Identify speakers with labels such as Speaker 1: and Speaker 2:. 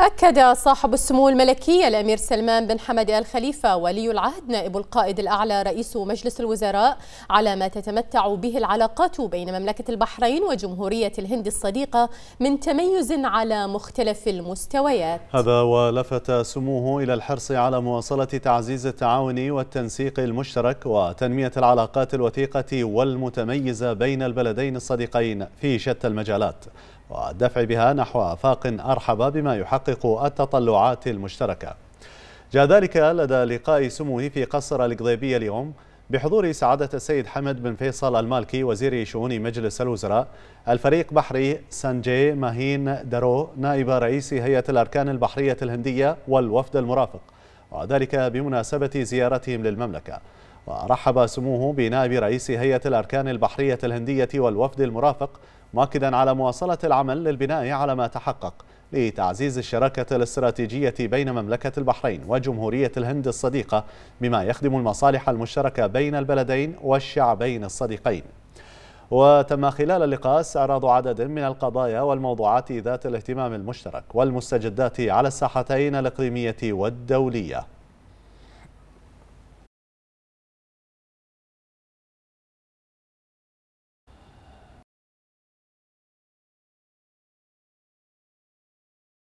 Speaker 1: أكد صاحب السمو الملكي الأمير سلمان بن حمد آل خليفة ولي العهد نائب القائد الأعلى رئيس مجلس الوزراء على ما تتمتع به العلاقات بين مملكة البحرين وجمهورية الهند الصديقة من تميز على مختلف المستويات
Speaker 2: هذا ولفت سموه إلى الحرص على مواصلة تعزيز التعاون والتنسيق المشترك وتنمية العلاقات الوثيقة والمتميزة بين البلدين الصديقين في شتى المجالات والدفع بها نحو آفاق أرحب بما يحقق التطلعات المشتركة جاء ذلك لدى لقاء سموه في قصر القضيبية اليوم بحضور سعادة السيد حمد بن فيصل المالكي وزير شؤون مجلس الوزراء الفريق بحري سانجي ماهين دارو نائب رئيس هيئة الأركان البحرية الهندية والوفد المرافق وذلك بمناسبة زيارتهم للمملكة ورحب سموه بنائب رئيس هيئة الأركان البحرية الهندية والوفد المرافق مؤكدا على مواصلة العمل للبناء على ما تحقق لتعزيز الشراكة الاستراتيجية بين مملكة البحرين وجمهورية الهند الصديقة بما يخدم المصالح المشتركة بين البلدين والشعبين الصديقين وتم خلال اللقاء استعراض عدد من القضايا والموضوعات ذات الاهتمام المشترك والمستجدات على الساحتين الإقليمية والدولية